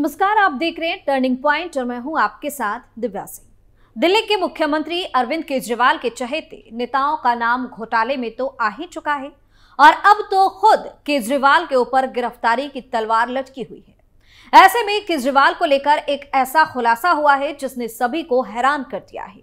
नमस्कार आप देख रहे हैं टर्निंग पॉइंट और मैं हूं आपके साथ दिव्या सिंह दिल्ली के मुख्यमंत्री अरविंद केजरीवाल के चहेते नेताओं का नाम घोटाले में तो आ ही चुका है और अब तो खुद केजरीवाल के ऊपर गिरफ्तारी की तलवार लटकी हुई है ऐसे में केजरीवाल को लेकर एक ऐसा खुलासा हुआ है जिसने सभी को हैरान कर दिया है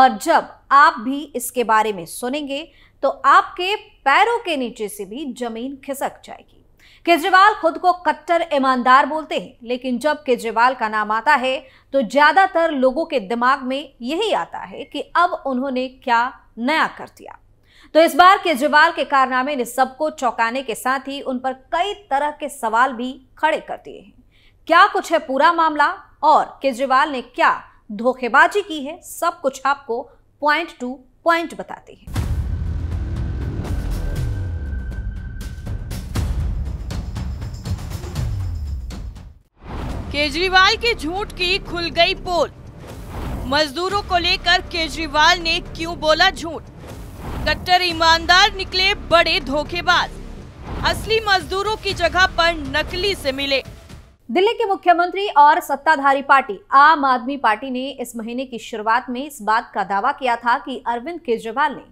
और जब आप भी इसके बारे में सुनेंगे तो आपके पैरों के नीचे से भी जमीन खिसक जाएगी केजरीवाल खुद को कट्टर ईमानदार बोलते हैं लेकिन जब केजरीवाल का नाम आता है तो ज्यादातर लोगों के दिमाग में यही आता है कि अब उन्होंने क्या नया कर दिया तो इस बार केजरीवाल के कारनामे ने सबको चौंकाने के साथ ही उन पर कई तरह के सवाल भी खड़े कर दिए हैं क्या कुछ है पूरा मामला और केजरीवाल ने क्या धोखेबाजी की है सब कुछ आपको पॉइंट टू पॉइंट बताते हैं केजरीवाल के झूठ की खुल गई पोल मजदूरों को लेकर केजरीवाल ने क्यों बोला झूठ कट्टर ईमानदार निकले बड़े धोखेबाज असली मजदूरों की जगह पर नकली से मिले दिल्ली के मुख्यमंत्री और सत्ताधारी पार्टी आम आदमी पार्टी ने इस महीने की शुरुआत में इस बात का दावा किया था कि अरविंद केजरीवाल ने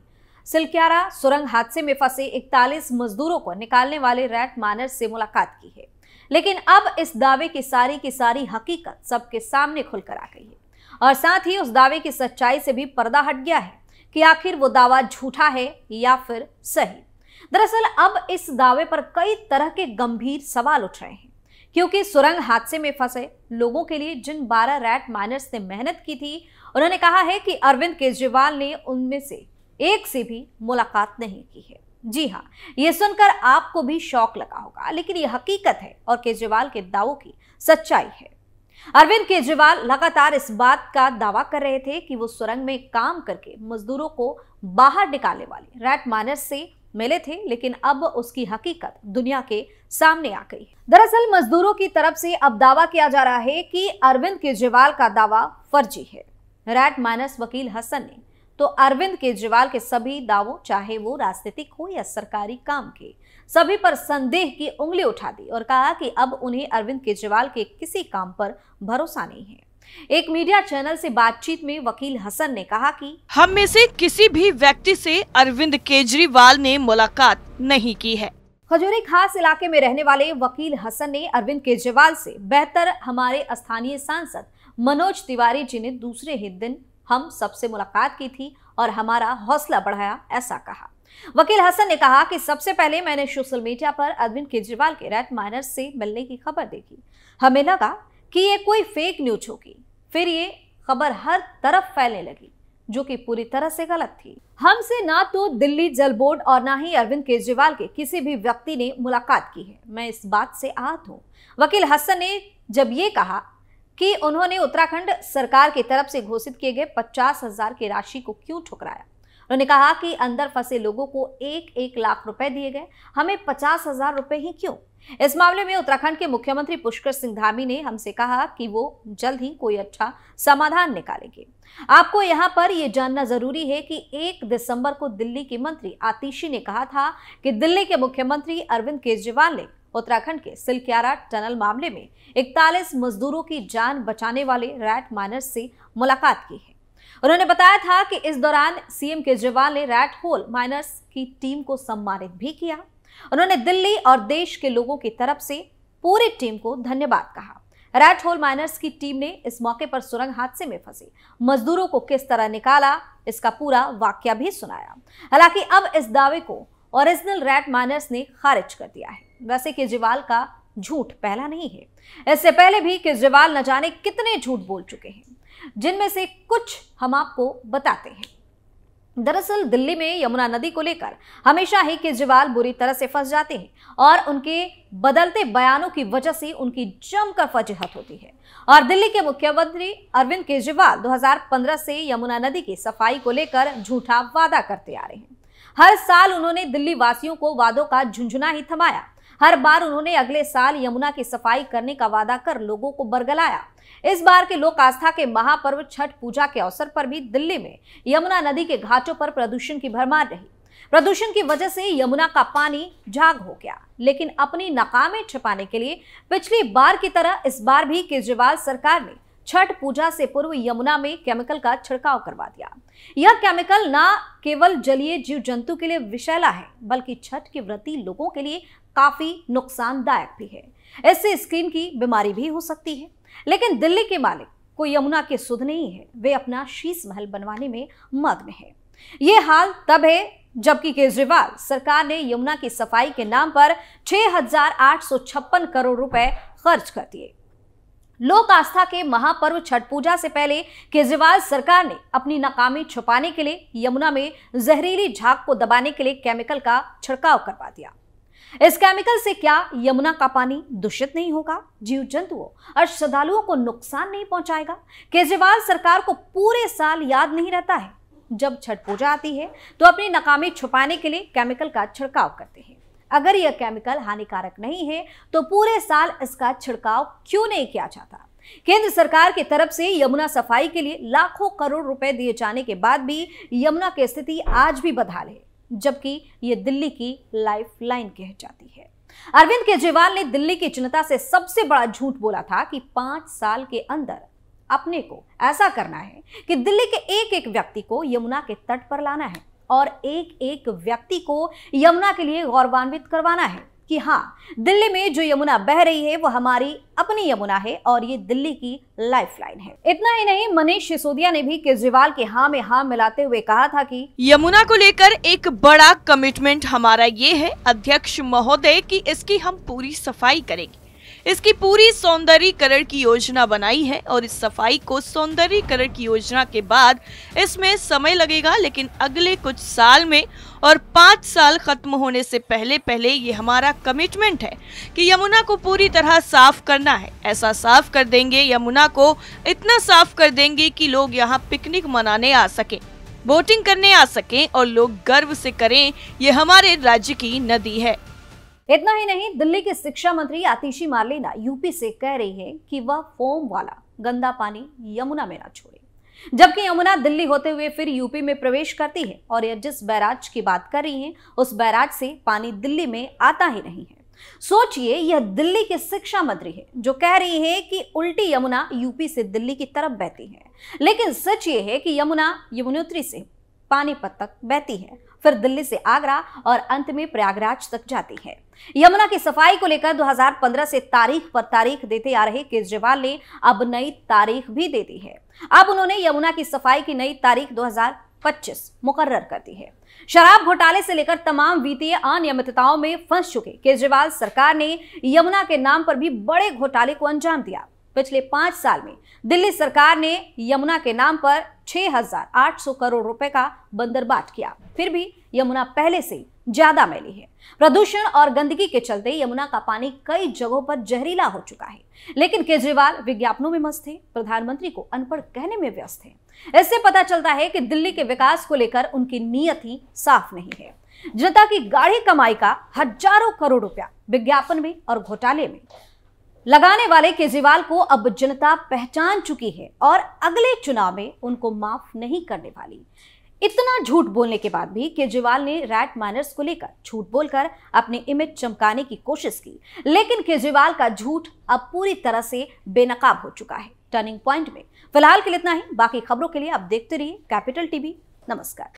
सिलक्यारा सुरंग हादसे में फंसे 41 मजदूरों को निकालने वाले रैट मानर से मुलाकात की है लेकिन अब इस दावे की सारी की सारी हकीकत सबके सामने खुलकर आ गई है और साथ ही उस दावे की सच्चाई से भी पर्दा हट गया है कि आखिर वो दावा झूठा है या फिर सही दरअसल अब इस दावे पर कई तरह के गंभीर सवाल उठ रहे हैं क्योंकि सुरंग हादसे में फंसे लोगों के लिए जिन 12 रैट माइनर्स ने मेहनत की थी उन्होंने कहा है कि अरविंद केजरीवाल ने उनमें से एक से भी मुलाकात नहीं की है जी हाँ ये सुनकर आपको भी शौक लगा होगा लेकिन ये हकीकत है और केजरीवाल के दावों की सच्चाई है अरविंद केजरीवाल लगातार इस बात का दावा कर रहे थे कि वो सुरंग में काम करके मजदूरों को बाहर निकालने वाले रैट मानर से मिले थे लेकिन अब उसकी हकीकत दुनिया के सामने आ गई दरअसल मजदूरों की तरफ से अब दावा किया जा रहा है कि अरविंद केजरीवाल का दावा फर्जी है रैट माइनस वकील हसन ने तो अरविंद केजरीवाल के सभी दावों चाहे वो राजनीतिक हो या सरकारी काम के सभी पर संदेह की उंगली उठा दी और कहा कि अब उन्हें अरविंद केजरीवाल के किसी काम पर भरोसा नहीं है एक मीडिया चैनल से बातचीत में वकील हसन ने कहा कि हम में से किसी भी व्यक्ति से अरविंद केजरीवाल ने मुलाकात नहीं की है खजूरी खास इलाके में रहने वाले वकील हसन ने अरविंद केजरीवाल से बेहतर हमारे स्थानीय सांसद मनोज तिवारी जी ने दूसरे ही दिन हम सबसे मुलाकात की थी और हमारा हौसला बढ़ाया ऐसा कहा वकील हसन ने कहा कि सबसे पहले मैंने सोशल मीडिया पर अरविंद केजरीवाल के रेड माइनर से मिलने की खबर देखी हमें लगा कि ये कोई फेक न्यूज होगी फिर ये खबर हर तरफ फैलने लगी जो कि पूरी तरह से गलत थी हमसे ना तो दिल्ली जल बोर्ड और ना ही अरविंद केजरीवाल के किसी भी व्यक्ति ने मुलाकात की है मैं इस बात से आहत हूँ वकील हसन ने जब ये कहा कि उन्होंने उत्तराखंड सरकार की तरफ से घोषित किए गए पचास हजार की राशि को क्यों ठुकराया उन्होंने कहा कि अंदर फंसे लोगों को एक एक लाख रुपए दिए गए हमें पचास हजार रुपए ही क्यों इस मामले में उत्तराखंड के मुख्यमंत्री पुष्कर सिंह धामी ने हमसे कहा कि वो जल्द ही कोई अच्छा समाधान निकालेंगे आपको यहाँ पर यह जानना जरूरी है कि 1 दिसंबर को दिल्ली के मंत्री आतिशी ने कहा था कि दिल्ली के मुख्यमंत्री अरविंद केजरीवाल ने उत्तराखंड के सिलक्यारा टनल मामले में 41 मजदूरों की जान बचाने वाले रैट माइनर्स से मुलाकात की है उन्होंने बताया था कि इस दौरान सीएम केजरीवाल ने रैट होल माइनर्स की टीम को सम्मानित भी किया उन्होंने दिल्ली और देश के लोगों की तरफ से पूरी टीम को धन्यवाद कहा रैट होल माइनर्स की टीम ने इस मौके पर सुरंग हादसे में फंसे मजदूरों को किस तरह निकाला इसका पूरा वाक्य भी सुनाया हालांकि अब इस दावे को ओरिजिनल रैट माइनर्स ने खारिज कर दिया है वैसे केजरीवाल का झूठ पहला नहीं है इससे पहले भी केजरीवाल न जाने कितने झूठ बोल चुके हैं जिनमें से कुछ हम आपको बताते हैं दरअसल दिल्ली में यमुना नदी को लेकर हमेशा ही केजरीवाल बुरी तरह से फंस जाते हैं और उनके बदलते बयानों की वजह से उनकी जमकर फजहत होती है और दिल्ली के मुख्यमंत्री अरविंद केजरीवाल 2015 से यमुना नदी की सफाई को लेकर झूठा वादा करते आ रहे हैं हर साल उन्होंने दिल्ली वासियों को वादों का झुंझुना ही थमाया हर बार उन्होंने अगले साल यमुना की सफाई करने का वादा कर लोगों को बरगलाया इस बार के लोक आस्था के महापर्व छठ पूजा के अवसर पर भी दिल्ली में यमुना नदी के घाटों पर प्रदूषण की भरमार रही प्रदूषण की वजह से यमुना का पानी झाग हो गया लेकिन अपनी नकामे छिपाने के लिए पिछली बार की तरह इस बार भी केजरीवाल सरकार ने छठ पूजा से पूर्व यमुना में केमिकल का छिड़काव करवा दिया यह केमिकल न केवल जलीय जीव जंतु के लिए विषैला है बल्कि छठ की व्रती लोगों के लिए काफी नुकसानदायक भी है इससे स्किन की बीमारी भी हो सकती है लेकिन दिल्ली के मालिक को यमुना के सुध नहीं है वे अपना शीश महल बनवाने में मग्न है ये हाल तब है जबकि केजरीवाल सरकार ने यमुना की सफाई के नाम पर 6,856 करोड़ रुपए खर्च कर दिए लोक आस्था के महापर्व छठ पूजा से पहले केजरीवाल सरकार ने अपनी नाकामी छुपाने के लिए यमुना में जहरीली झाग को दबाने के लिए केमिकल का छिड़काव करवा दिया इस केमिकल से क्या यमुना का पानी दूषित नहीं होगा जीव जंतुओं और श्रद्धालुओं को नुकसान नहीं पहुंचाएगा केजरीवाल सरकार को पूरे साल याद नहीं रहता है जब छठ पूजा आती है तो अपनी नाकामी छुपाने के लिए केमिकल का छिड़काव करते हैं अगर यह केमिकल हानिकारक नहीं है तो पूरे साल इसका छिड़काव क्यों नहीं किया जाता केंद्र सरकार की के तरफ से यमुना सफाई के लिए लाखों करोड़ रुपए दिए जाने के बाद भी यमुना की स्थिति आज भी बदहाल है जबकि ये दिल्ली की लाइफ लाइन कह जाती है अरविंद केजरीवाल ने दिल्ली की जनता से सबसे बड़ा झूठ बोला था कि पांच साल के अंदर अपने को ऐसा करना है कि दिल्ली के एक एक व्यक्ति को यमुना के तट पर लाना है और एक एक व्यक्ति को यमुना के लिए गौरवान्वित करवाना है कि हाँ दिल्ली में जो यमुना बह रही है वो हमारी अपनी यमुना है और ये दिल्ली की लाइफलाइन है इतना ही नहीं मनीष सिसोदिया ने भी केजरीवाल के हाँ में हाँ मिलाते हुए कहा था कि यमुना को लेकर एक बड़ा कमिटमेंट हमारा ये है अध्यक्ष महोदय की इसकी हम पूरी सफाई करेंगे इसकी पूरी सौंदर्यकरण की योजना बनाई है और इस सफाई को सौंदर्यकरण की योजना के बाद इसमें समय लगेगा लेकिन अगले कुछ साल में और पाँच साल खत्म होने से पहले पहले ये हमारा कमिटमेंट है कि यमुना को पूरी तरह साफ करना है ऐसा साफ कर देंगे यमुना को इतना साफ कर देंगे कि लोग यहाँ पिकनिक मनाने आ सकें बोटिंग करने आ सकें और लोग गर्व से करें ये हमारे राज्य की नदी है इतना ही नहीं दिल्ली के शिक्षा मंत्री आतिशी मार्लिना यूपी से कह रही हैं कि वह फोम वाला गंदा पानी यमुना में ना छोड़े जबकि यमुना दिल्ली होते हुए फिर यूपी में प्रवेश करती है और यह जिस बैराज की बात कर रही हैं उस बैराज से पानी दिल्ली में आता ही नहीं है सोचिए यह दिल्ली के शिक्षा मंत्री है जो कह रही है कि उल्टी यमुना यूपी से दिल्ली की तरफ बहती है लेकिन सच ये है कि यमुना यमुनोत्री से पानीपत तक बहती है फिर दिल्ली से आगरा और अंत में प्रयागराज तक जाती है यमुना की सफाई को लेकर 2015 से तारीख पर तारीख देते आ रहे केजरीवाल ने अब नई तारीख भी दे दी है अब उन्होंने यमुना की सफाई की नई तारीख 2025 मुकर्र कर दी है शराब घोटाले से लेकर तमाम वित्तीय अनियमितताओं में फंस चुके केजरीवाल सरकार ने यमुना के नाम पर भी बड़े घोटाले को अंजाम दिया पिछले पांच साल में दिल्ली सरकार ने यमुना के नाम पर 6,800 करोड़ रुपए का बंदरबाट किया फिर भी यमुना पहले से ज्यादा मैली है प्रदूषण और गंदगी के चलते यमुना का पानी कई जगहों पर जहरीला हो चुका है लेकिन केजरीवाल विज्ञापनों में मस्त थे प्रधानमंत्री को अनपढ़ कहने में व्यस्त है इससे पता चलता है कि दिल्ली के विकास को लेकर उनकी नीयत ही साफ नहीं है जनता की गाढ़ी कमाई का हजारों करोड़ रुपया विज्ञापन में और घोटाले में लगाने वाले केजरीवाल को अब जनता पहचान चुकी है और अगले चुनाव में उनको माफ नहीं करने वाली इतना झूठ बोलने के बाद भी केजरीवाल ने रैट माइनर्स को लेकर झूठ बोलकर अपनी इमेज चमकाने की कोशिश की लेकिन केजरीवाल का झूठ अब पूरी तरह से बेनकाब हो चुका है टर्निंग पॉइंट में फिलहाल के लिए इतना ही बाकी खबरों के लिए आप देखते रहिए कैपिटल टीवी नमस्कार